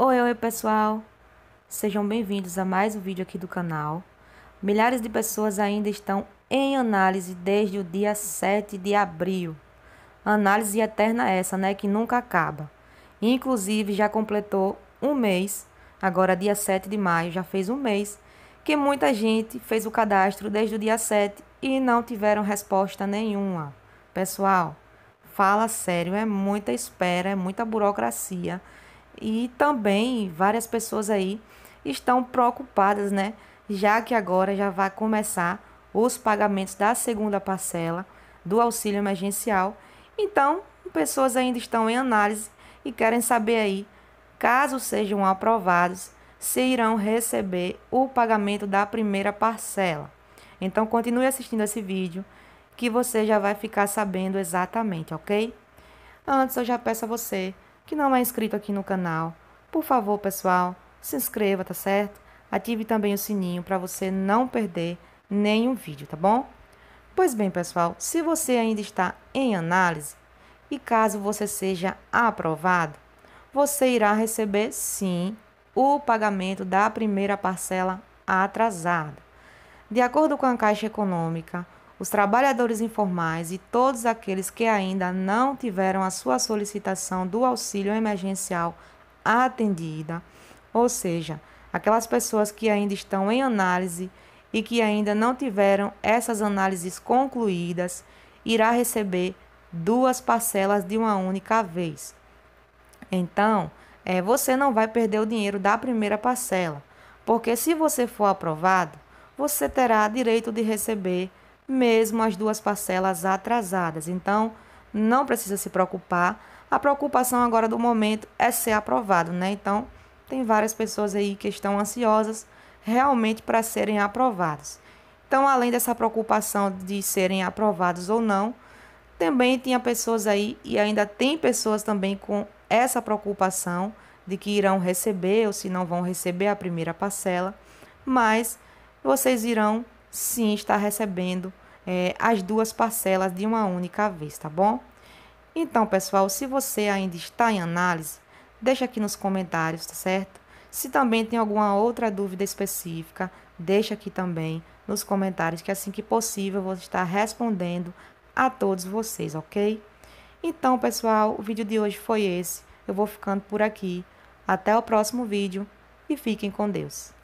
Oi, oi pessoal! Sejam bem-vindos a mais um vídeo aqui do canal. Milhares de pessoas ainda estão em análise desde o dia 7 de abril. Análise eterna essa, né? Que nunca acaba. Inclusive, já completou um mês, agora dia 7 de maio, já fez um mês, que muita gente fez o cadastro desde o dia 7 e não tiveram resposta nenhuma. Pessoal, fala sério, é muita espera, é muita burocracia e também várias pessoas aí estão preocupadas, né? Já que agora já vai começar os pagamentos da segunda parcela do auxílio emergencial. Então, pessoas ainda estão em análise e querem saber aí, caso sejam aprovados, se irão receber o pagamento da primeira parcela. Então, continue assistindo esse vídeo que você já vai ficar sabendo exatamente, ok? Antes, eu já peço a você que não é inscrito aqui no canal, por favor, pessoal, se inscreva, tá certo? Ative também o sininho para você não perder nenhum vídeo, tá bom? Pois bem, pessoal, se você ainda está em análise e caso você seja aprovado, você irá receber sim o pagamento da primeira parcela atrasada. De acordo com a Caixa Econômica, os trabalhadores informais e todos aqueles que ainda não tiveram a sua solicitação do auxílio emergencial atendida, ou seja, aquelas pessoas que ainda estão em análise e que ainda não tiveram essas análises concluídas, irá receber duas parcelas de uma única vez. Então, é, você não vai perder o dinheiro da primeira parcela, porque se você for aprovado, você terá direito de receber mesmo as duas parcelas atrasadas. Então, não precisa se preocupar. A preocupação agora do momento é ser aprovado, né? Então, tem várias pessoas aí que estão ansiosas realmente para serem aprovados. Então, além dessa preocupação de serem aprovados ou não, também tinha pessoas aí e ainda tem pessoas também com essa preocupação de que irão receber ou se não vão receber a primeira parcela, mas vocês irão sim estar recebendo é, as duas parcelas de uma única vez, tá bom? Então, pessoal, se você ainda está em análise, deixa aqui nos comentários, tá certo? Se também tem alguma outra dúvida específica, deixa aqui também nos comentários, que é assim que possível eu vou estar respondendo a todos vocês, ok? Então, pessoal, o vídeo de hoje foi esse. Eu vou ficando por aqui. Até o próximo vídeo e fiquem com Deus.